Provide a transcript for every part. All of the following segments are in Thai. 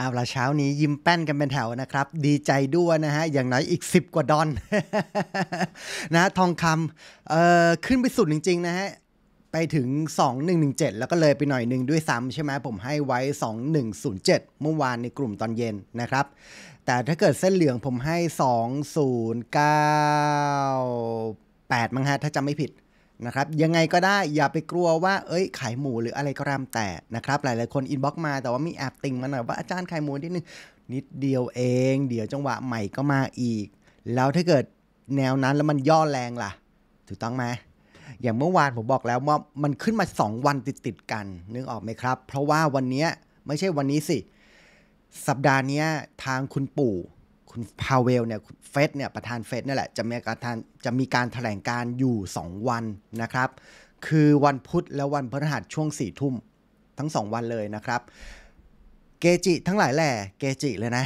เอาละเช้านี้ยิ้มแป้นกันเป็นแถวนะครับ ดีใจด้วยนะฮะ อย่างน้อยอีก 10 กว่าดอนนะทองคำเอ่อขึ้นไปสุดจริงๆนะฮะ ไปถึง 2117 แล้วก็เลยไปหน่อยหนึ่งด้วยซ้ำใช่ไหมผมให้ไว้ 2107เมื่อวานในกลุ่มตอนเย็นนะครับ แต่ถ้าเกิดเส้นเหลืองผมให้ 2098มั้งฮะ ถ้าจำไม่ผิดนะครับยังไงก็ได้อย่าไปกลัวว่า เอ้ยขายหมูหรืออะไรก็รามแต่นะครับหลายยคนอินบ็อกมาแต่ว่ามีแอบติงมาหน่อยว่าอาจารย์ขายหมูนิดนึงนิดเดียวเอง เดี๋ยวจังหวะใหม่ก็มาอีก แล้วถ้าเกิดแนวนั้นแล้วมันย่อแรงล่ะ ถูกต้องไหมอย่างเมื่อวานผมบอกแล้วว่ามันขึ้นมา 2 วันติดติดกันนึกออกไหมครับ เพราะว่าวันนี้ไม่ใช่วันนี้สิ สัปดาห์นี้ทางคุณปู่ณพาเวลเนี่ยเฟดเนี่ยประธานเฟดนี่แหละจะมีการจะมีการถแถลงการอยู่ 2 วันนะครับ คือวันพุธและวันพฤหัสช่วง4ี่ทุ่มทั้ง2วันเลยนะครับเกจิทั้งหลายแหล่เกจิเลยนะ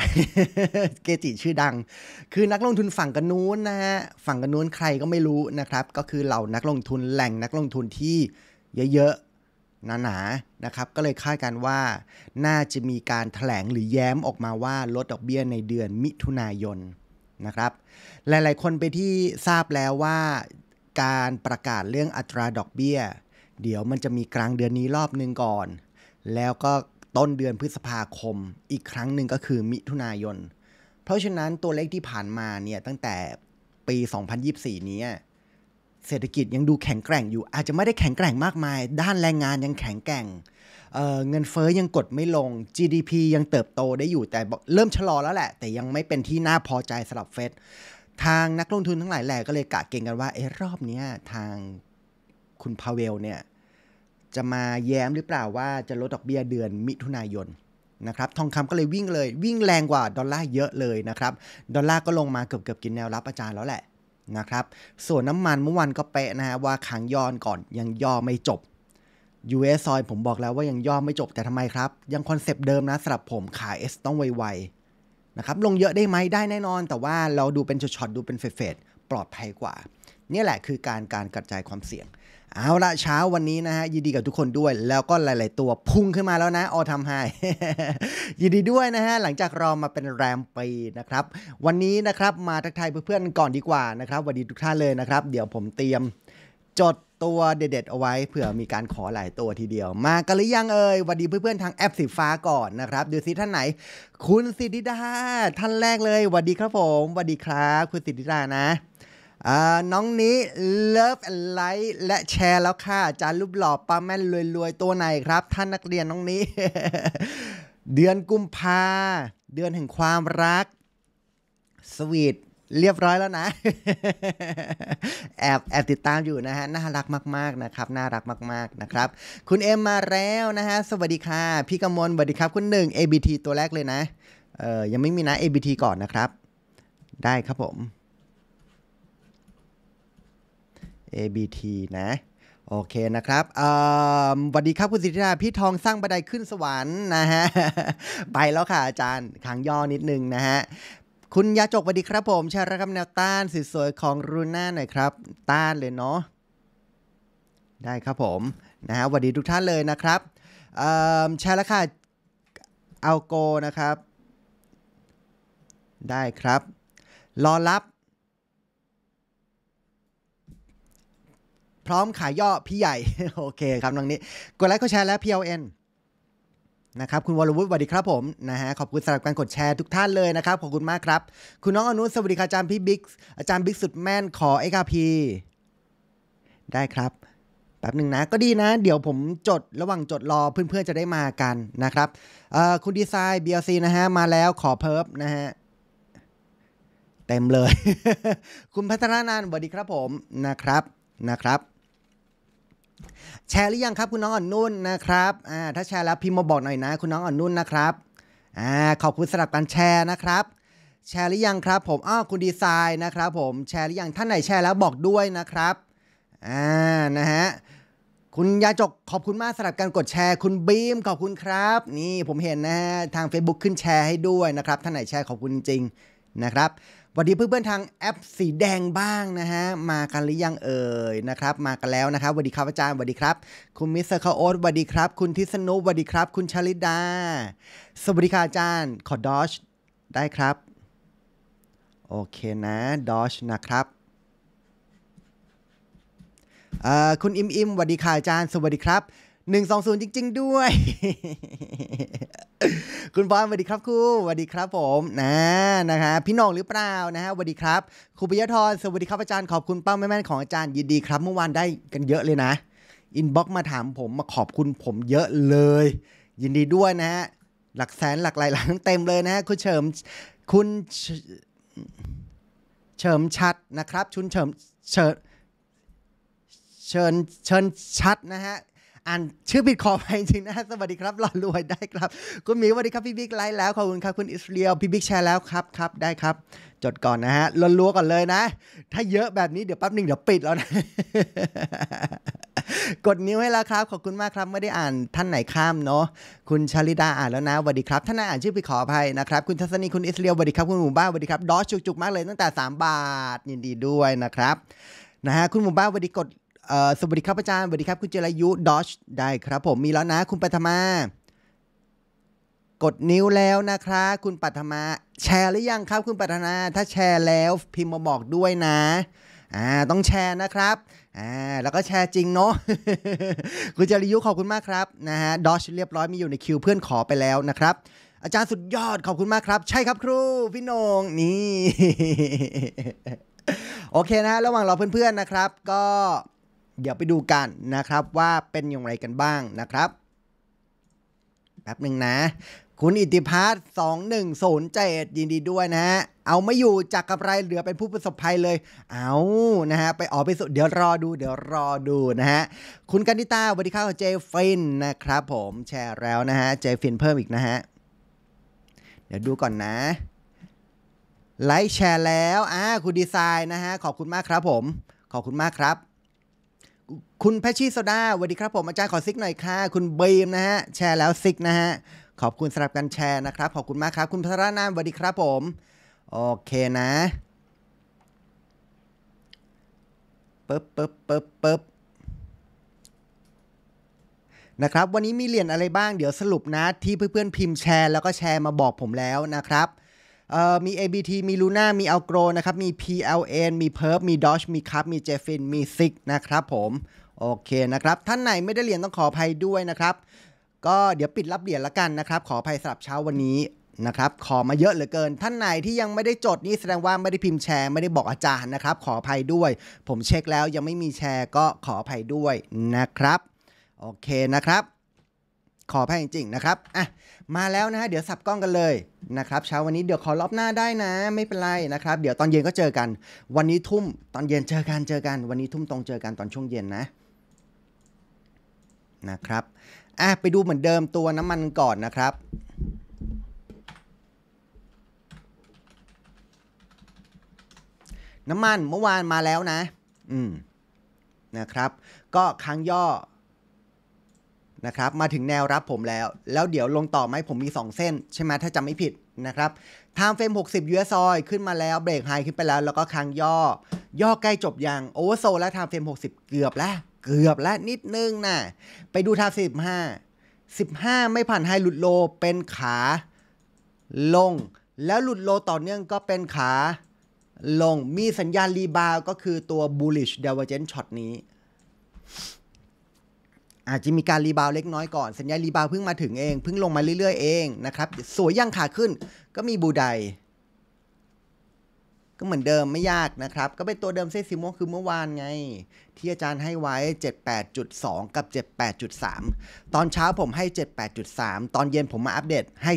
เกจิชื่อดัง คือนักลงทุนฝั่งกันนู้นนะฮะฝั่งกันนู้นใครก็ไม่รู้นะครับ ก็คือเหล่านักลงทุนแหล่งนักลงทุนที่เยอะหนาๆนนะครับ ก็เลยคาดการว่าน่าจะมีการถแถลงหรือแย้มออกมาว่าลดดอกเบี้ยในเดือนมิถุนายนนะครับหลายๆคนไปที่ทราบแล้วว่าการประกาศเรื่องอัตราดอกเบี้ย เดี๋ยวมันจะมีกลางเดือนนี้รอบหนึ่งก่อน แล้วก็ต้นเดือนพฤษภาคมอีกครั้งหนึ่งก็คือมิถุนายน เพราะฉะนั้นตัวเลขที่ผ่านมาเนี่ยตั้งแต่ปี 2024นี้เศรษฐกิจยังดูแข็งแกร่งอยู่ อาจจะไม่ได้แข็งแกร่งมากมาย ด้านแรงงานยังแข็งแกร่งเเงินเฟอ้อยังกดไม่ลง GDP ยังเติบโตได้อยู่แต่เริ่มชะลอแล้วแหละ แต่ยังไม่เป็นที่น่าพอใจสำหรับเฟดทางนักลงทุนทั้งหลายแหล่ก็เลยกะเก่งกันว่า เอะรอบนี้ทางคุณพาเวลเนี่ย จะมาแย้มหรือเปล่าว่า จะลดดอกเบี้ยเดือนมิถุนายนนะครับทองคำก็เลยวิ่งเลยวิ่งแรงกว่าดอลลาร์เยอะเลยนะครับดอลลาร์ก็ลงมาเกือบเกือบกินแนวรับอาจารย์แล้วแหละนะครับ ส่วนน้ำมันเมื่อวันก็เป๊ะนะฮะว่าขังย้อนก่อนยังย่อไม่จบ US o i ยผมบอกแล้วว่ายังย่อไม่จบแต่ทำไมครับ ยังคอนเซปต์เดิมนะสำหรับผม ขาย S ต้องไวๆนะครับ ลงเยอะได้ไหมได้แน่นอน แต่ว่าเราดูเป็นช็อตๆดูเป็นเฟดๆ ปลอดภัยกว่านี่แหละคือการการกระจายความเสี่ยงเอาละเช้าวันนี้นะฮะยินดีกับทุกคนด้วย แล้วก็หลาย ๆ ตัวพุ่งขึ้นมาแล้วนะออทำไฮ ยินดีด้วยนะฮะหลังจากรอมาเป็นแรมปีนะครับ วันนี้นะครับมาทักทายเพื่อนๆก่อนดีกว่านะครับวันดีทุกท่านเลยนะครับ เดี๋ยวผมเตรียม จดตัวเด็ดๆเอาไว้ เผื่อมีการขอหลายตัวทีเดียว มากันหรือยังเอ่ยวันดีเพื่อนๆทางแอปสีฟ้าก่อนนะครับดูซิท่านไหน คุณสิทธิดาท่านแรกเลยวันดีครับผมวันดีครับ คุณสิทธิดานะน้องนี้เลิฟไลค์และแชร์แล้วค่ะอาจารย์รูปหล่อป้าแม่นรวยๆ ตัวไหนครับท่านนักเรียนน้องนี้ เดือนกุมภาเดือนแห่งความรักสวีทเรียบร้อยแล้วนะ แอบแอบติดตามอยู่นะฮะ น่ารักมากๆนะครับน่ารักมากๆนะครับคุณเอ็มมาแล้วนะฮะ สวัสดีค่ะ พี่กมลสวัสดีครับ คุณหนึ่ง ABT ตัวแรกเลยนะเออยังไม่มีนะ ABT ก่อนนะครับ ได้ครับผม ABT นะโอเคนะครับสวัสดีครับ คุณสิทธิดาพี่ทองสร้างบันไดขึ้นสวรรค์นะฮะไปแล้วค่ะอาจารย์ขังย่อนิดนึงนะฮะคุณยาจกสวัสดีครับผมชร์ระคำแนวต้านสวยๆของรูน่าหน่อยครับต้านเลยเนาะได้ครับผมนะฮะสวัสดีทุกท่านเลยนะครับแชร์แล้วค่ะเอาโกนะครับ ได้ครับ รอรับพร้อมขายย่อพี่ใหญ่ โอเคครับตรงนี้กดไลค์กดแชร์และ PLN นะครับคุณวรวุฒิสวัสดีครับผมนะฮะขอบคุณสำหรับการกดแชร์ทุกท่านเลยนะครับ ขอบคุณมากครับ คุณน้องอนุสวัสดีครับอาจารย์พี่บิ๊กอาจารย์บิ๊กสุดแม่นขอเอกพีได้ครับแป๊บหนึ่งนะ ก็ดีนะ เดี๋ยวผมจดระหว่างจดรอเพื่อนๆจะได้มากันนะครับคุณดีไซน์ BLC นะฮะมาแล้วขอเพิ่มนะฮะเต็มเลย คุณพัฒนานานสวัสดีครับผมนะครับนะครับแชร์หรือยังครับคุณน้องอ่อนนุ่นนะครับ อ่าถ้าแชร์แล้วพิมพ์มาบอกหน่อยนะคุณน้องอ่อนนุ่นนะครับ อ่าขอบคุณสำหรับการแชร์นะครับ แชร์หรือยังครับ ผม อ้อคุณดีไซน์นะครับ ผมแชร์หรือยังท่านไหนแชร์แล้วบอกด้วยนะครับ อ่า นะฮะคุณยาจกขอบคุณมากสำหรับการกดแชร์คุณบีมขอบคุณครับ นี่ผมเห็นนะฮะทาง Facebook ขึ้นแชร์ให้ด้วยนะครับท่านไหนแชร์ขอบคุณจริงนะครับวัสดีเพื่อนๆทางแอปสีแดงบ้างนะฮะ มากันหรือยังเอ่ยนะครับ มากันแล้วนะครับสวัสดีครับอาจารย์สวัสดีครับคุณมิสเตอร์คาโอ๊ตสวัสดีครับ คุณทิศนุสวัสดีครับ คุณชลิดาสวัสดีค่ะอาจารย์ขอดอชได้ครับ โอเคนะดอชนะครับ คุณอิมอิมสวัสดีค่ะอาจารย์สวัสดีครับ120จริงๆด้วยคุณบอลสวัสดีครับครูสวัสดีครับผมนะนะฮะพี่น้องหรือเปล่านะฮะสวัสดีครับครูปิยธรสวัสดีครับอาจารย์ขอบคุณป้าแม่แม่ของอาจารย์ยินดีครับ เมื่อวานได้กันเยอะเลยนะ อินบ็อกมาถามผมมาขอบคุณผมเยอะเลย ยินดีด้วยนะฮะหลักแสนหลักหลายหลังเต็มเลยนะฮะคุณเฉิมคุณเฉิมชัดนะครับ ชุนเฉิมเฉิมเชิญเชิญชัดนะฮะอ่านชื่อผิดขอไปจริงนะ สวัสดีครับหล่อรวยได้ครับ คุณมีสวัสดีครับพี่บิ๊กไลฟ์แล้วขอบคุณครับคุณอิสเรียลพี่บิ๊กแชร์แล้วครับครับได้ครับ จดก่อนนะฮะรัวก่อนเลยนะ ถ้าเยอะแบบนี้เดี๋ยวแป๊บหนึ่งเดี๋ยวปิดแล้วนะกดนิ้วให้แล้วครับ ขอบคุณมากครับไม่ได้อ่านท่านไหนข้ามเนาะคุณชาลิดาอ่านแล้วนะสวัสดีครับท่านอ่านชื่อพี่ขออภัยนะครับคุณทัศนีคุณอิสเรียลสวัสดีครับ คุณหมู่บ้านสวัสดีครับดอสจุกๆมากเลยตั้งแต่ 3 บาท ยินดีด้วยนะครับนะฮะคุณหมู่บ้านสวัสดีกดสวัสดีครับอาจารย์ สวัสดีครับคุณเจรายุ ดอชได้ครับ ผม มีแล้วนะ คุณปัทมา กดนิ้วแล้วนะครับคุณปัทมาแชร์หรือยังครับคุณปัทมาถ้าแชร์แล้วพิมพ์มาบอกด้วยนะอ่าต้องแชร์นะครับอ่าแล้วก็แชร์จริงเนาะคุณจริยุขอบคุณมากครับนะฮะดอชเรียบร้อยมีอยู่ในคิว เพื่อนขอไปแล้วนะครับ อาจารย์สุดยอดขอบคุณมากครับ ใช่ครับครูพี่นงนี่โอเคนะ ระหว่างเราเพื่อนๆนะครับ ก็เดี๋ยวไปดูกันนะครับว่าเป็นอย่างไรกันบ้างนะครับ แป๊บหนึ่งนะ คุณอิทธิพัฒน์สองหนึ่งศูนย์เจดยินดีด้วยนะฮะ เอาไม่อยู่จากกับไรเหลือเป็นผู้ประสบภัยเลย เอานะฮะไปออกไปสุดเดี๋ยวรอดูเดี๋ยวรอดูนะฮะ คุณกันดิตาสวัสดีครับเจฟินนะครับผม แชร์แล้วนะฮะ เจฟินเพิ่มอีกนะฮะ เดี๋ยวดูก่อนนะไลค์แชร์แล้วอ่าคุณดีไซน์นะฮะขอบคุณมากครับผมขอบคุณมากครับคุณ แพชชี่โซดาสวัสดีครับผมอาจารย์ขอซิกหน่อยค่ะ คุณเบมนะฮะแชร์แล้วซิกนะฮะขอบคุณสำหรับการแชร์นะครับ ขอบคุณมากครับคุณพรานามสวัสดีครับผมโอเคนะปึ๊บปึ๊บปึ๊บปึ๊บนะครับวันนี้มีเหรียญอะไรบ้างเดี๋ยวสรุปนะที่เพื่อนๆพิมพ์แชร์แล้วก็แชร์มาบอกผมแล้วนะครับมี ABT มีล u น่ามีอ l g โกนะครับ มี PLN มี p e r มี Dodge มีคั p มี Jeffin มี s i กนะครับผม โอเคนะครับ ท่านไหนไม่ได้เรียนต้องขออภัยด้วยนะครับ ก็เดี๋ยวปิดรับเหรียญละกันนะครับ ขออภัยสำหรับเช้าวันนี้นะครับ ขอมาเยอะเหลือเกิน ท่านไหนที่ยังไม่ได้จดนี่แสดงว่าไม่ได้พิมพ์แชร์ไม่ได้บอกอาจารย์นะครับ ขออภัยด้วย ผมเช็คแล้วยังไม่มีแชร์ก็ขออภัยด้วยนะครับ โอเคนะครับขออภัยจริงๆนะครับ อ่ะ มาแล้วนะฮะ เดี๋ยวสับกล้องกันเลยนะครับเช้าวันนี้เดี๋ยว ขอรอบหน้าได้นะ ไม่เป็นไรนะครับ เดี๋ยวตอนเย็นก็เจอกันวันนี้ทุ่ม ตอนเย็นเจอกันเจอกันวันนี้ทุ่มตรง เจอกันตอนช่วงเย็นนะนะครับอ่ะไปดูเหมือนเดิมตัวน้ำมันก่อนนะครับ น้ำมันเมื่อวานมาแล้วนะอืมนะครับ ก็ค้างย่อนะครับมาถึงแนวรับผมแล้ว แล้วเดี๋ยวลงต่อไหมผมมี 2 เส้น ใช่ไหมถ้าจำไม่ผิดนะครับไทม์เฟรม60 US ซอยขึ้นมาแล้วเบรกไฮขึ้นไปแล้ว แล้วก็ค้างย่อ ย่อใกล้จบยังโอเวอร์โซและไทม์เฟรม60 เกือบแล้ว เกือบแล้ว นิดนึงนะไปดูไทม์15 15 ไม่ผ่านไฮหลุดโลเป็นขาลง แล้วหลุดโลต่อเนื่องก็เป็นขาลงมีสัญญาณรีบาวก็คือตัว bullish divergent shot นี้อาจจะมีการรีบาวเล็กน้อยก่อนสัญญารีบาวเพิ่งมาถึงเอง เพิ่งลงมาเรื่อยๆเองนะครับ สวยยังขาขึ้นก็มีบูไดก็เหมือนเดิมไม่ยากนะครับ ก็เป็นตัวเดิมเส้นสีม่วงคือเมื่อวานไง ที่อาจารย์ให้ไว้ 78.2 กับ 78.3 ตอนเช้าผมให้ 78.3 ตอนเย็นผมมาอัปเดตให้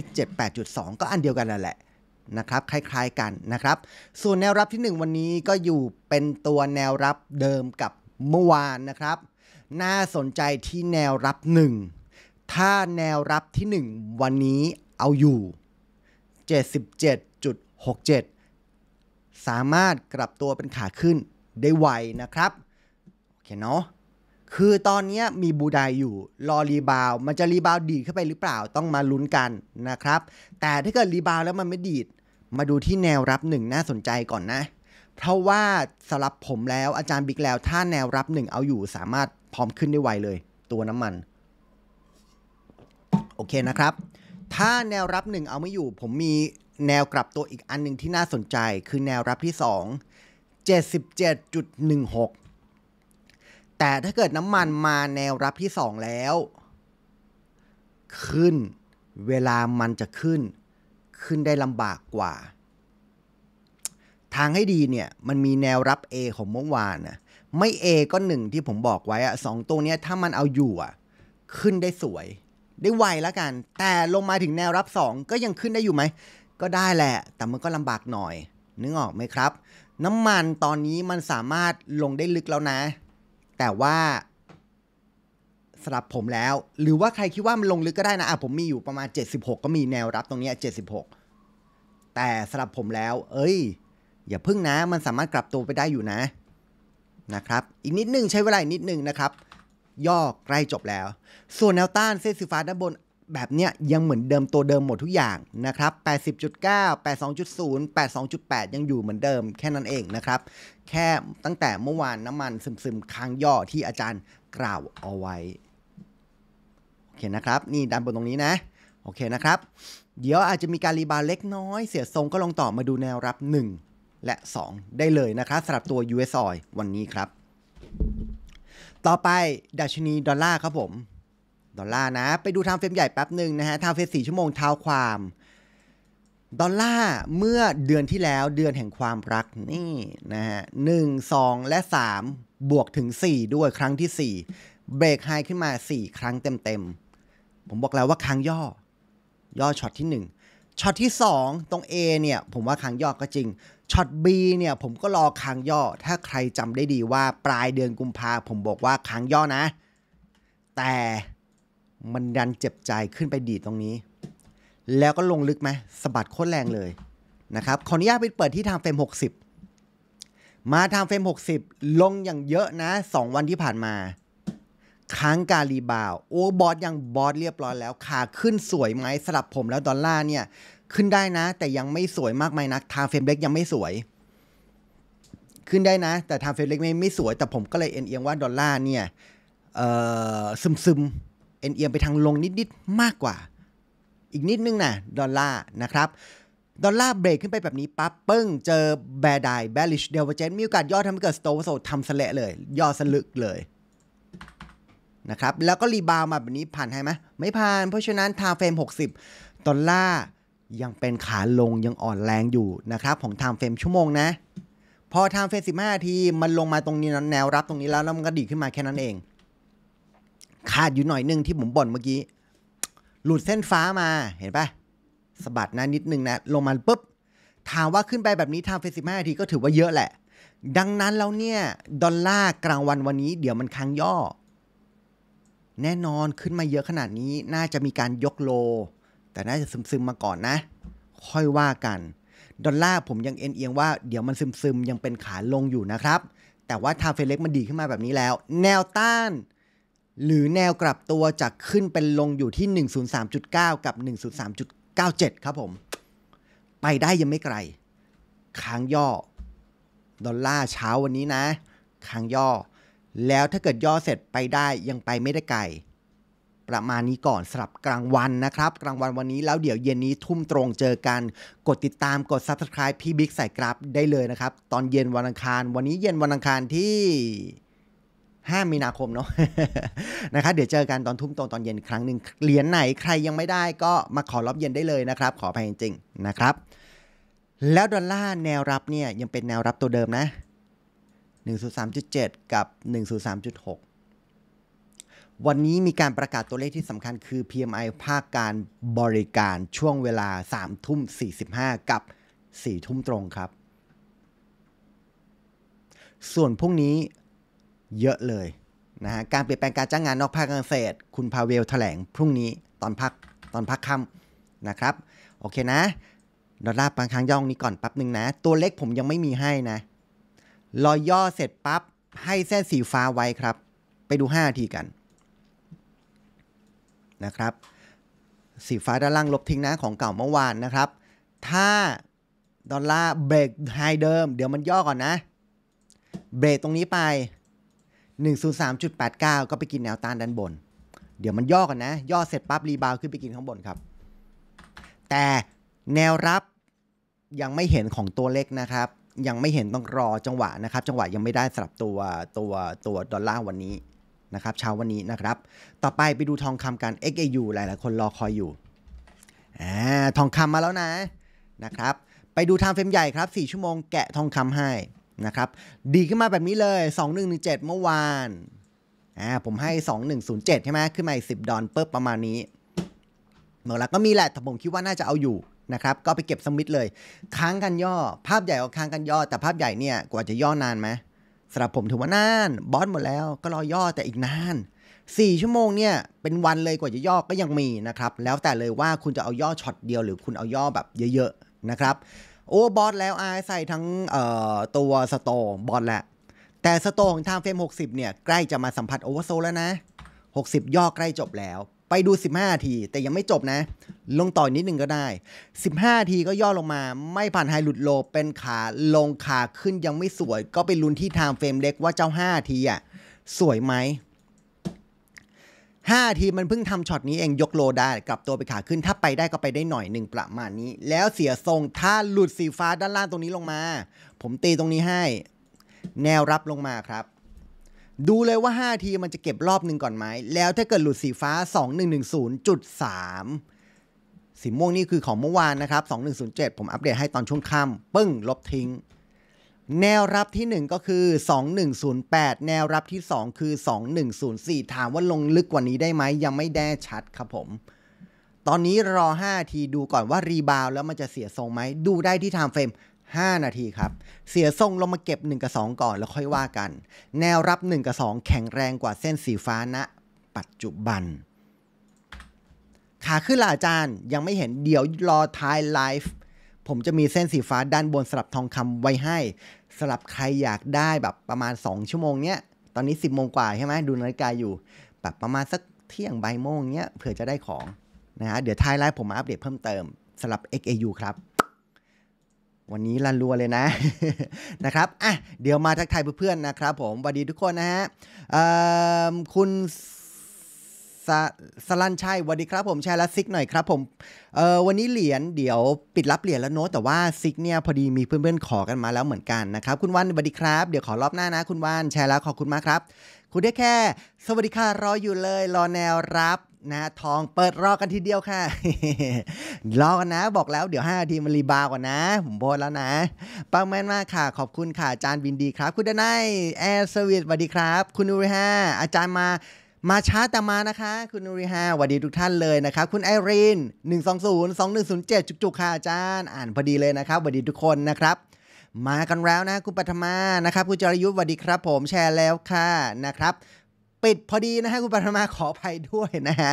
78.2 ก็อันเดียวกันนั่นแหละ นะครับ คล้ายๆกันนะครับ ส่วนแนวรับที่ 1 วันนี้ก็อยู่เป็นตัวแนวรับเดิมกับเมื่อวานนะครับน่าสนใจที่แนวรับหนึ่งถ้าแนวรับที่หนึ่งวันนี้เอาอยู่ 77.67 สามารถกลับตัวเป็นขาขึ้นได้ไวนะครับโอเคเนาะคือตอนนี้มีบูไดอยู่รอรีบาวมันจะรีบาวดีดขึ้นไปหรือเปล่าต้องมาลุ้นกันนะครับ แต่ถ้าเกิดรีบาวแล้วมันไม่ดีดมาดูที่แนวรับหนึ่งน่าสนใจก่อนนะ เพราะว่าสำหรับผมแล้วอาจารย์บิ๊กแล้ว ถ้าแนวรับหนึ่งเอาอยู่สามารถพร้อมขึ้นได้ไวเลยตัวน้ำมัน โอเคนะครับ ถ้าแนวรับหนึ่งเอาไม่อยู่ ผมมีแนวกลับตัวอีกอันหนึ่งที่น่าสนใจคือแนวรับที่ 2 77.16 แต่ถ้าเกิดน้ำมันมาแนวรับที่ 2 แล้ว ขึ้นเวลามันจะขึ้น ขึ้นได้ลำบากกว่า ทางให้ดีเนี่ยมันมีแนวรับ A ของเมื่อวานนะไม่เอ ก็หนึ่งที่ผมบอกไว้อะสองตัวเนี้ยถ้ามันเอาอยู่อะขึ้นได้สวย ได้ไวแล้วกัน แต่ลงมาถึงแนวรับสองก็ยังขึ้นได้อยู่ไหม ก็ได้แหละ แต่มันก็ลำบากหน่อยนึกออกไหมครับ น้ำมันตอนนี้มันสามารถลงได้ลึกแล้วนะ แต่ว่าสำหรับผมแล้ว หรือว่าใครคิดว่ามันลงลึกก็ได้นะอ่ะผมมีอยู่ประมาณ76 ก็มีแนวรับตรงนี้ 76 แต่สำหรับผมแล้ว เอ้ย อย่าพึ่งนะ มันสามารถกลับตัวไปได้อยู่นะนะครับอีกนิดหนึ่งใช้เวลาอีกนิดหนึ่งนะครับ ย่อใกล้จบแล้ว ส่วนแนวต้านเส้นสีฟ้าด้านบนแบบเนี้ย ยังเหมือนเดิมตัวเดิมหมดทุกอย่างนะครับ80.9 82.0 82.8 ยังอยู่เหมือนเดิมแค่นั้นเองนะครับ แค่ตั้งแต่เมื่อวานน้ำมันซึมๆค้างย่อที่อาจารย์กล่าวเอาไว้ โอเคนะครับนี่ด้านบนตรงนี้นะ โอเคนะครับ เดี๋ยวอาจจะมีการรีบาเล็กน้อย เสียทรงก็ลองต่อมาดูแนวรับ 1และ 2 ได้เลยนะครับสำหรับตัว US Oil วันนี้ครับ ต่อไป ดัชนีดอลลาร์ครับผมดอลลาร์นะไปดูทางเฟรมใหญ่แป๊บหนึ่งนะฮะทางเฟรม4 ชั่วโมงเท้าความดอลลาร์เมื่อเดือนที่แล้วเดือนแห่งความรักนี่นะฮะหนึ่งสองและสามบวกถึงสี่ด้วยครั้งที่สี่เบรกไฮขึ้นมาสี่ครั้งเต็มๆ ผมบอกแล้วว่าครั้งย่อ ย่อช็อตที่หนึ่งช็อตที่สองตรง A เนี่ยผมว่าครั้งย่อก็จริงช็อต B เนี่ยผมก็รอค้างย่อ ถ้าใครจำได้ดีว่าปลายเดือนกุมภาผมบอกว่าค้างย่อนะ แต่มันดันเจ็บใจขึ้นไปดีตรงนี้ แล้วก็ลงลึกไหมสะบัดโคตรแรงเลยนะครับขออนุญาตไปเปิดที่ทางเฟรม 60 มาทางเฟรม 60 ลงอย่างเยอะนะ 2 วันที่ผ่านมาค้างการรีบาวโอ้บอสยังบอสเรียบร้อยแล้ว ขาขึ้นสวยไหมสลับผมแล้วดอลลาร์เนี่ยขึ้นได้นะ แต่ยังไม่สวยมากมายนัก ทางเฟรมเล็กยังไม่สวย ขึ้นได้นะ แต่ทางเฟรมเล็กไม่ไม่สวย แต่ผมก็เลยเอ็นเอียงว่าดอลลาร์เนี่ยซึมซึมเอ็นเอียงไปทางลงนิดนิดมากกว่า อีกนิดนึงนะดอลลาร์นะครับดอลลาร์เบรกขึ้นไปแบบนี้ปั๊บเปิ้งเจอแบรดายแบลิชเดลเวเจนมีโอกาสย่อทำให้เกิดสโตวโซทำสเละเลยย่อสลึกเลยนะครับ แล้วก็รีบาวมาแบบนี้ผ่านให้ไหมไม่ผ่านเพราะฉะนั้นทาเฟรม60ดอลลาร์ยังเป็นขาลง ยังอ่อนแรงอยู่นะครับ ของไทม์เฟรมชั่วโมงนะ พอไทม์เฟรม15ที มันลงมาตรงนี้ แนวรับตรงนี้แล้ว แล้วมันก็ดีขึ้นมาแค่นั้นเองขาดอยู่หน่อยนึง ที่ผมบ่นเมื่อกี้ หลุดเส้นฟ้ามา เห็นปะสะบัดนะนิดนึงนะ ลงมาปุ๊บ ถามว่าขึ้นไปแบบนี้ไทม์เฟรม้าที ก็ถือว่าเยอะแหละ ดังนั้นแล้วเนี่ย ดอลลาร์กลางวันวันนี้ เดี๋ยวมันค้างย่อ แน่นอนขึ้นมาเยอะขนาดนี้น่าจะมีการยกโลแต่น่าจะซึมๆมาก่อนนะ ค่อยว่ากันดอลลาร์ผมยังเอ็นเอียงว่า เดี๋ยวมันซึมๆ ยังเป็นขาลงอยู่นะครับ แต่ว่า ทาเฟเล็กมันดีขึ้นมาแบบนี้แล้ว แนวต้าน หรือแนวกลับตัวจะขึ้นเป็นลงอยู่ที่ 103.9 กับ 103.97 ครับผม ไปได้ยังไม่ไกลค้างย่อดอลลาร์เช้าวันนี้นะค้างย่อ แล้วถ้าเกิดย่อเสร็จไปได้ยังไปไม่ได้ไกลประมาณนี้ก่อนสำหรับกลางวันนะครับ กลางวันวันนี้แล้วเดี๋ยวเย็นนี้ทุ่มตรงเจอกันกดติดตามกด subscribe พี่บิ๊กใส่กราฟได้เลยนะครับ ตอนเย็นวันอังคาร วันนี้เย็นวันอังคารที่ 5 มีนาคมเนาะนะครับเดี๋ยวเจอกันตอนทุ่มตรงตอนเย็นครั้งหนึ่งเหรียญไหนใครยังไม่ได้ ก็มาขอรอบเย็นได้เลยนะครับขอภัยจริงๆนะครับแล้วดอลลาร์แนวรับเนี่ยยังเป็นแนวรับตัวเดิมนะ 103.7 กับ 103.6วันนี้มีการประกาศตัวเลขที่สำคัญคือ PMI ภาคการบริการช่วงเวลา 3 ทุ่ม 45 กับ 4 ทุ่มตรงครับ ส่วนพรุ่งนี้เยอะเลยนะฮะ การเปลี่ยนแปลงการจ้างงานนอกภาคการเกษตรคุณพาเวลแถลงพรุ่งนี้ตอนพักตอนพักค่ำนะครับ โอเคนะ ดอลลาร์บางครั้งย่องนี้ก่อนแป๊บหนึ่งนะ ตัวเลขผมยังไม่มีให้นะ รอยย่อเสร็จปับ๊บให้เส้นสีฟ้าไว้ครับ ไปดู5นาทีกันนะครับสีฟ้าด้านล่างลบทิ้งนะของเก่าเมื่อวานนะครับ ถ้าดอลลาร์เบรกไฮเดิมเดี๋ยวมันย่อก่อนนะ เบรกตรงนี้ไป103.89 ก็ไปกินแนวต้านด้านบน เดี๋ยวมันย่อก่อนนะย่อเสร็จปั๊บรีบาวขึ้นไปกินข้างบนครับแต่แนวรับยังไม่เห็นของตัวเล็กนะครับยังไม่เห็นต้องรอจังหวะนะครับ จังหวะยังไม่ได้สำหรับตัวตัวตัวดอลลาร์วันนี้นะครับเช้าวันนี้นะครับ ต่อไปไปดูทองคำกัน XAU หลายหลายคนรอคอยอยู่อ่ทองคำมาแล้วนะนะครับไปดูทางเฟรมใหญ่ครับ 4 ชั่วโมงแกะทองคำให้นะครับดีขึ้นมาแบบนี้เลย 2117 เมื่อวานอ่าผมให้ 2107 ใช่ไหมขึ้นมาอีก10 ดอลเปิบประมาณนี้หมดแล้วก็มีแหละแต่ผมคิดว่าน่าจะเอาอยู่นะครับก็ไปเก็บสมิธเลย ค้างกันย่อภาพใหญ่ก็ค้างกันย่อแต่ภาพใหญ่เนี่ยกว่าจะย่อนานไหมสำหรับผมถือว่านานบอสหมดแล้วก็รอย่อแต่อีกนาน 4 ชั่วโมงเนี่ย เป็นวันเลยกว่าจะย่อก็ยังมีนะครับ แล้วแต่เลยว่าคุณจะเอาย่อช็อตเดียวหรือคุณเอาย่อแบบเยอะๆนะครับ โอ้บอสแล้วไอใส่ทั้งตัวสโตบอสแหละแต่สโตของทางเฟรม60 เนี่ย ใกล้จะมาสัมผัสโอเวอร์โซแล้วนะ 60ย่อใกล้จบแล้วไปดู 15ที แต่ยังไม่จบนะ ลงต่อนิดนึงก็ได้ 15 ทีก็ย่อลงมา ไม่ผ่านไฮหลุดโล เป็นขาลงขาขึ้นยังไม่สวย ก็ไปลุ้นที่ไทม์เฟรมเล็กว่าเจ้า5ทีอ่ะ สวยไหม 5 ทีมันเพิ่งทำช็อตนี้เองยกโลได้ กลับตัวไปขาขึ้น ถ้าไปได้ก็ไปได้หน่อยหนึ่งประมาณนี้ แล้วเสียทรง ถ้าหลุดสีฟ้าด้านล่างตรงนี้ลงมา ผมตีตรงนี้ให้ แนวรับลงมาครับดูเลยว่า5ทีมันจะเก็บรอบหนึ่งก่อนไหม แล้วถ้าเกิดหลุดสีฟ้า 2110.3สีม่วงนี่คือของเมื่อวานนะครับ2107 ผมอัปเดตให้ตอนช่วงค่ำปึ้งลบทิ้ง แนวรับที่ 1 ก็คือ 2108 แนวรับที่ 2 คือ 2104 ถามว่าลงลึกกว่านี้ได้ไหม ยังไม่แน่ชัดครับผม ตอนนี้รอ5ทีดูก่อนว่ารีบาวแล้วมันจะเสียทรงไหม ดูได้ที่ไทม์เฟรม5 นาทีครับ เสียทรงลงมาเก็บ 1 กับ 2 ก่อนแล้วค่อยว่ากัน แนวรับ 1 กับ 2 แข็งแรงกว่าเส้นสีฟ้าณนะ ปัจจุบันขาขึ้นล่ะอาจารย์ ยังไม่เห็นเดี๋ยวรอท้ายไลฟ์ผมจะมีเส้นสีฟ้าด้านบนสลับทองคำไว้ให้สลับใครอยากได้แบบประมาณ 2 ชั่วโมงเนี้ยตอนนี้ 10 โมงกว่าใช่ไหมดูนาฬิกาอยู่แบบประมาณสักเที่ยงบ่ายโมงเนี้ยเผื่อจะได้ของนะฮะเดี๋ยวท้ายไลฟ์ผมมาอัปเดตเพิ่มเติมสลับ XAU ครับวันนี้ลันรัวเลยนะนะครับอ่ะเดี๋ยวมาทักทายเพื่อนๆนะครับ ผมสวัสดีทุกคนนะฮะคุณสสลันชัยวันดีครับผมแชร์และซิกหน่อยครับผมเออวันนี้เหรียญเดี๋ยวปิดรับเหรียญแล้วโน้ตแต่ว่าซิกเนี่ย พอดีมีเพื่อน ๆ ขอกันมาแล้วเหมือนกันนะครับคุณวันสวัสดีครับ เดี๋ยวขอรอบหน้านะ คุณวันแชร์แล้วขอบคุณมากครับ คุณได้แค่ สวัสดีค่ะรออยู่เลย รอแนวรับนะ ทองเปิดรอกันทีเดียวค่ะ รอกันนะ บอกแล้วเดี๋ยว5นาทีมันรีบาวก่อนนะผมโพสแล้วนะปังแม่นมากค่ะขอบคุณค่ะอาจารย์วินดีครับ คุณดนายแอร์สวิตสวัสดีครับ คุณอุริฮาอาจารย์มามาช้าแต่มานะคะ คุณนุริฮาสวัสดีทุกท่านเลยนะครับคุณไอรีน120 2107 จุกๆค่ะ อาจารย์อ่านพอดีเลยนะครับสวัสดีทุกคนนะครับ มากันแล้วนะคุณปัทมานะครับคุณจรยุทธ์สวัสดีครับ ผมแชร์แล้วค่ะนะครับ ปิดพอดีนะฮะคุณปัทมาขออภัยด้วยนะฮะ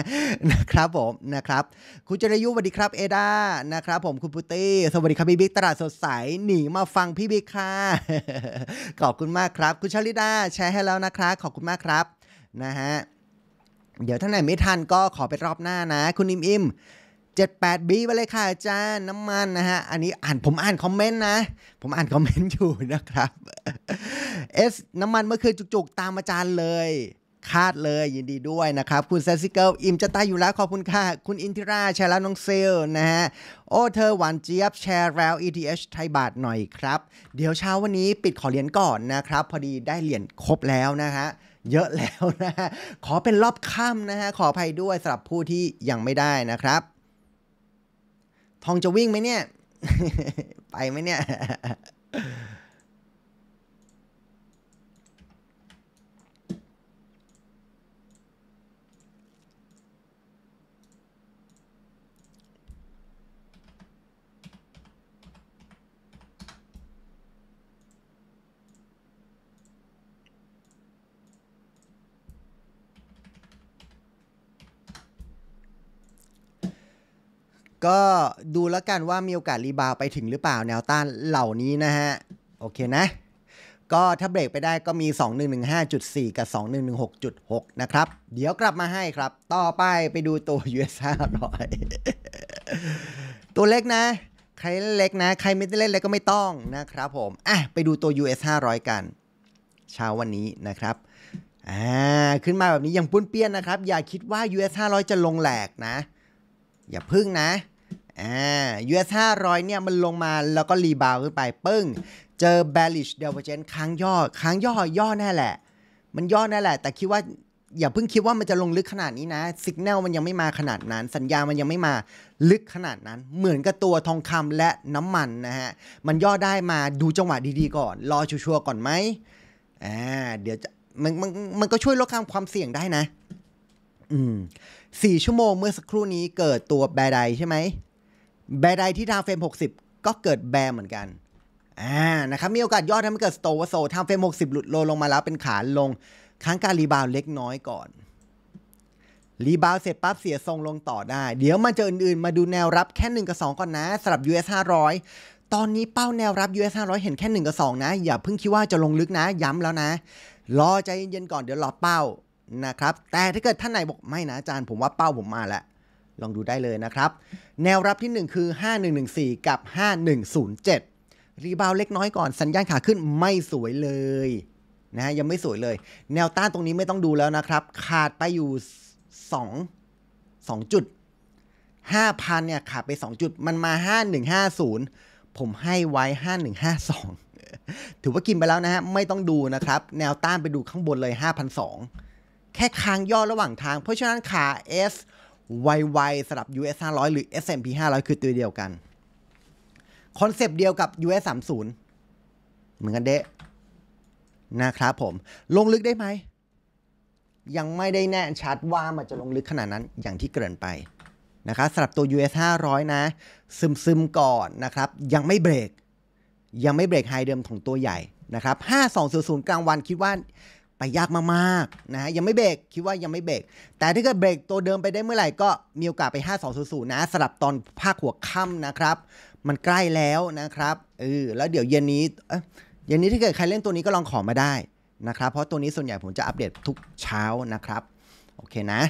นะครับผมนะครับ คุณจรยุทธ์สวัสดีครับเอดานะครับผมคุณพุตตี้สวัสดีครับพี่บิ๊กตลาดสดใสหนีมาฟังพี่บิ๊กค่ะขอบคุณมากครับ คุณชลิดาแชร์ให้แล้วนะครับขอบคุณมากครับนะฮะเดี๋ยวถ้าไหนไม่ทันก็ขอไปรอบหน้านะ คุณอิมอิม 78B ไปเลยค่ะอาจารย์น้ำมันนะฮะอันนี้อ่านผมอ่านคอมเมนต์นะ ผมอ่านคอมเมนต์อยู่นะครับเอสน้ำมันเมื่อคืนจุกๆตามอาจารย์เลย คาดเลยยินดีด้วยนะครับคุณเซซิเกิลอิมจะตายอยู่แล้วขอบคุณค่ะคุณอินทิราแชร์แล้วน้องเซล นะฮะโอ้เธอหวานเจี๊ยบแชร์แล้ว ETH ไทยบาทหน่อยครับเดี๋ยวเช้าวันนี้ปิดขอเหรียญก่อนนะครับ พอดีได้เหรียญครบแล้วนะฮะเยอะแล้วนะฮะ ขอเป็นรอบค่ำนะฮะ ขออภัยด้วยสำหรับผู้ที่ยังไม่ได้นะครับ ทองจะวิ่งไหมเนี่ย ไปไหมเนี่ยก็ดูแล้วกันว่ามีโอกาสรีบาวไปถึงหรือเปล่าแนวต้านเหล่านี้นะฮะ โอเคนะ ก็ถ้าเบรกไปได้ก็มี 2115.4 กับ 2116.6 นะครับ เดี๋ยวกลับมาให้ครับ ต่อไปไปดูตัว US 500 ตัวเล็กนะ ใครเล็กนะ ใครไม่ได้เล่นเลไก็ไม่ต้องนะครับผมอ่ะไปดูตัว US 500 กัน เช้าวันนี้นะครับอ่าขึ้นมาแบบนี้ยังปุ้นเปี้ยนนะครับ อย่าคิดว่า US 500 จะลงแหลกนะ อย่าพึ่งนะอ่า US 500เนี่ยมันลงมาแล้วก็รีบาวขึ้นไป ปึ้ง เจอ bearish divergence ค้างย่อค้างย่อ ย่อแน่แหละ มันย่อแน่แหละ แต่คิดว่าอย่าเพิ่งคิดว่ามันจะลงลึกขนาดนี้นะสัญญาณมันยังไม่มาขนาดนั้น สัญญามันยังไม่มาลึกขนาดนั้น เหมือนกับตัวทองคำและน้ำมันนะฮะ มันย่อได้มาดูจังหวะดีๆก่อน รอชัวร์ก่อนไหมอ่าเดี๋ยวจะมันมันมันก็ช่วยลดความเสี่ยงได้นะอืมสี่ชั่วโมงเมื่อสักครู่นี้เกิดตัวแบดายใช่ไหมแบร์ใดที่ทาเฟรม60 ก็เกิดแบร์เหมือนกันอ่านะครับมีโอกาสยอดทำให้เกิดสโตวโซทาเฟรม60 หลุดโลลงมาแล้วเป็นขาลงค้างการรีบาวเล็กน้อยก่อน รีบาวเสร็จปั๊บเสียทรงลงต่อได้ เดี๋ยวมาเจออื่นๆ มาดูแนวรับแค่ 1 กับ 2 ก่อนนะสำหรับ US 500 ตอนนี้เป้าแนวรับ US 500 เห็นแค่ 1 กับ 2 นะ อย่าเพิ่งคิดว่าจะลงลึกนะย้ำแล้วนะ รอใจเย็นๆก่อนเดี๋ยวรอเป้านะครับแต่ถ้าเกิดท่านไหนบอกไม่นะอาจารย์ผมว่าเป้าผมมาแล้วลองดูได้เลยนะครับ แนวรับที่ 1 คือ 5114 กับ 5107 รีบาวเล็กน้อยก่อนสัญญาณขาขึ้นไม่สวยเลย นะฮะ ยังไม่สวยเลย แนวต้านตรงนี้ไม่ต้องดูแล้วนะครับ ขาดไปอยู่ 2 2จุด5,000เนี่ยขาดไป 2 จุด มันมา 5150 ผมให้ไว้ 5152 ถือว่ากินไปแล้วนะฮะ ไม่ต้องดูนะครับ แนวต้านไปดูข้างบนเลย5,002แค่ค้างย่อระหว่างทาง เพราะฉะนั้นขา S ไวๆสำหรับ US 500 หรือ S&P 500 คือตัวเดียวกัน คอนเซปต์เดียวกับ US 30เหมือนกันเดะนะครับผม ลงลึกได้ไหมยังไม่ได้แน่ชัดว่า มันจะลงลึกขนาดนั้นอย่างที่เกริ่นไปนะครับสำหรับตัว US 500 นะ ซึมซึมก่อนนะครับยังไม่เบรก ยังไม่เบรกไฮเดิมของตัวใหญ่นะครับ5200 กลางวันคิดว่าไปยากมากๆนะยังไม่เบรกคิดว่ายังไม่เบรกแต่ถ้าเกิดเบรกตัวเดิมไปได้เมื่อไหร่ก็มีโอกาสไป 5200นะสลับตอนภาคหัวค่ำนะครับ มันใกล้แล้วนะครับเออแล้วเดี๋ยวเย็นนี้ เย็นนี้ถ้าเกิดใครเล่นตัวนี้ก็ลองขอมาได้นะครับ เพราะตัวนี้ส่วนใหญ่ผมจะอัปเดตทุกเช้านะครับโอเคนะ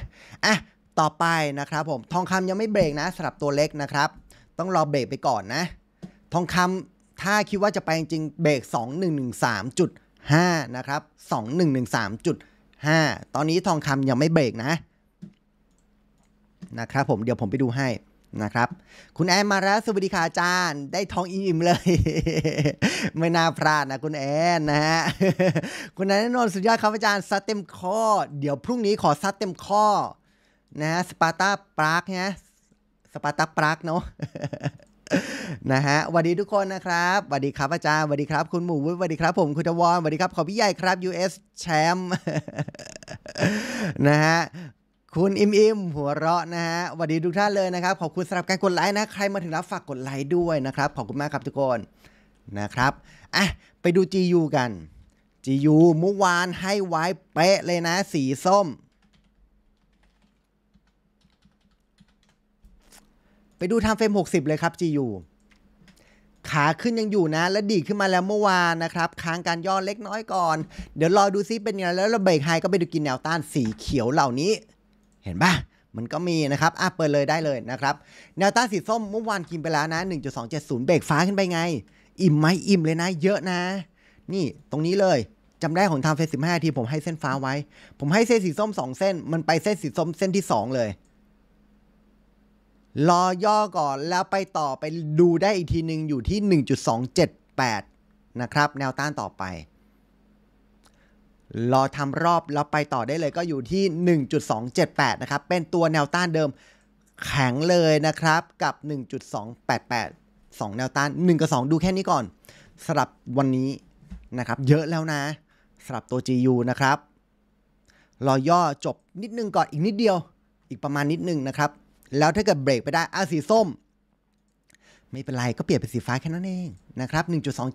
อ่ะต่อไปนะครับผมทองคำยังไม่เบรกนะสลับตัวเล็กนะครับ ต้องรอเบรกไปก่อนนะ ทองคำถ้าคิดว่าจะไปจริงเบรก2 1 1 3จุด5นะครับ2113.5 ตอนนี้ทองคำยังไม่เบรกนะนะครับผมเดี๋ยวผมไปดูให้นะครับ คุณแอนมาแล้วสวัสดีค่ะอาจารย์ได้ทองอิ่มเลย ไม่น่าพลาดนะคุณแอนนะฮะ คุณแอนแน่นอนสุดยอดครับอาจารย์ซัดเต็มข้อ เดี๋ยวพรุ่งนี้ขอซัดเต็มข้อนะสปาร์ตาปรากนะสปาร์ตาปรากเนาะนะฮะสวัสดีทุกคนนะครับสวัสดีครับอาจารย์สวัสดีครับ คุณหมูวุิสวัสดีครับ ผม คุณทวรสวัสดีครับ ขอพี่ใหญ่ครับ US แชมป์ นะฮะ คุณอิมอิมหัวเราะนะฮะสวัสดีทุกท่านเลยนะครับ ขอบคุณสำหรับการกดไลค์นะ ใครมาถึงแล้วฝากกดไลค์ด้วยนะครับ ขอบคุณมากครับทุกคน นะครับอ่ะไปดู GU กัน GU เมื่อวานให้ไว้เป๊ะเลยนะ สีส้มไปดูทางเฟรม60 เลยครับ GU ขาขึ้นยังอยู่นะ และดีขึ้นมาแล้วเมื่อวานนะครับค้างการย่อเล็กน้อยก่อนเดี๋ยวรอดูซิเป็นยังไงแล้วเราเบรกไฮก็ไปดูกินแนวต้านสีเขียวเหล่านี้ เห็นปะมันก็มีนะครับอ่ะเปิดเลยได้เลยนะครับแนวต้านสีส้มเมื่อวานกินไปแล้วนะ 1.270 เบรกฟ้าขึ้นไปไง อิ่มไหมอิ่มเลยนะ เยอะนะ นี่ตรงนี้เลยจำได้ของทางเฟสสิบห้าทีผมให้เส้นฟ้าไว้ ผมให้เส้นสีส้ม 2 เส้น มันไปเส้นสีส้มเส้นที่2เลยรอย่อก่อนแล้วไปต่อไปดูได้อีกทีหนึ่งอยู่ที่ 1.278 นะครับแนวต้านต่อไป รอทำรอบแล้วไปต่อได้เลยก็อยู่ที่ 1.278 นะครับเป็นตัวแนวต้านเดิมแข็งเลยนะครับกับ 1.288 2 แนวต้าน1กับ2ดูแค่นี้ก่อนสลับวันนี้นะครับ เยอะแล้วนะสลับตัว GU นะครับรอย่อจบนิดนึงก่อนอีกนิดเดียว อีกประมาณนิดนึงนะครับแล้วถ้าเกิดเบรกไปได้อาสีส้ม ไม่เป็นไรก็เปลี่ยนเป็นสีฟ้าแค่นั้นเอง นะครับ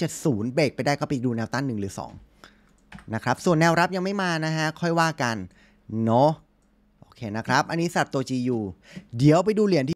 1.270 เบรกไปได้ก็ไปดูแนวต้าน1 หรือ 2 นะครับ ส่วนแนวรับยังไม่มานะฮะ ค่อยว่ากันเนาะโอเคนะครับ อันนี้สับตัว GU เดี๋ยวไปดูเหรียญที่